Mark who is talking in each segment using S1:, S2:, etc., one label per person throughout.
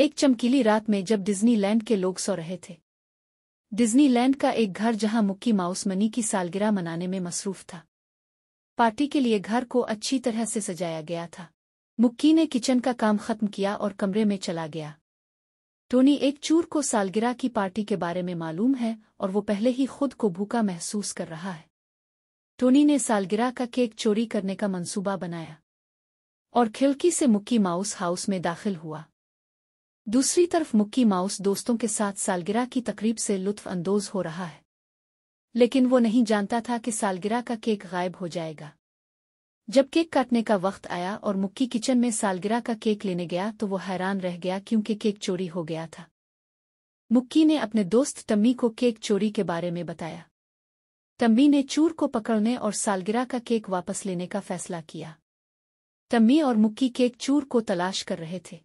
S1: एक चमकीली रात में जब डिज्नीलैंड के लोग सो रहे थे डिज्नीलैंड का एक घर जहां मुक्की माउस मनी की सालगिरह मनाने में मसरूफ था पार्टी के लिए घर को अच्छी तरह से सजाया गया था मुक्की ने किचन का काम खत्म किया और कमरे में चला गया टोनी एक चूर को सालगिरह की पार्टी के बारे में मालूम है और वो पहले ही खुद को भूखा महसूस कर रहा है टोनी ने सालगिरह का केक चोरी करने का मंसूबा बनाया और खिड़की से मुक्की माउस हाउस में दाखिल हुआ दूसरी तरफ मुक्की माउस दोस्तों के साथ सालगिरह की तकरीब से लुत्फअंदोज हो रहा है लेकिन वो नहीं जानता था कि सालगिरह का केक गायब हो जाएगा जब केक काटने का वक्त आया और मुक्की किचन में सालगिरह का केक लेने गया तो वो हैरान रह गया क्योंकि केक चोरी हो गया था मुक्की ने अपने दोस्त टम्मी को केक चोरी के बारे में बताया टम्मी ने चूर को पकड़ने और सालगिरह का केक वापस लेने का फैसला किया टम्मी और मुक्की केक चूर को तलाश कर रहे थे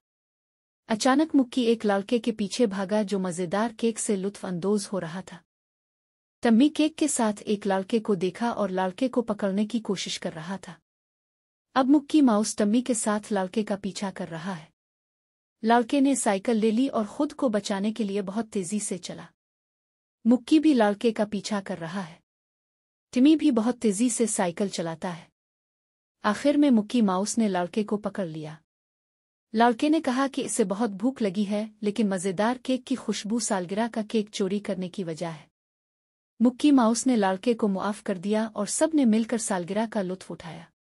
S1: अचानक मुक्की एक लड़के के पीछे भागा जो मज़ेदार केक से लुत्फअंदोज हो रहा था टम्मी केक के साथ एक लड़के को देखा और लड़के को पकड़ने की कोशिश कर रहा था अब मुक्की माउस टम्मी के साथ लड़के का पीछा कर रहा है लड़के ने साइकिल ले ली और खुद को बचाने के लिए बहुत तेजी से चला मुक्की भी लड़के का पीछा कर रहा है टिमी भी बहुत तेजी से साइकिल चलाता है आखिर में मुक्की माउस ने लड़के को पकड़ लिया लड़के ने कहा कि इसे बहुत भूख लगी है लेकिन मज़ेदार केक की खुशबू सालगिरह का केक चोरी करने की वजह है मुक्की माउस ने लड़के को मुआफ़ कर दिया और सब ने मिलकर सालगिरह का लुत्फ उठाया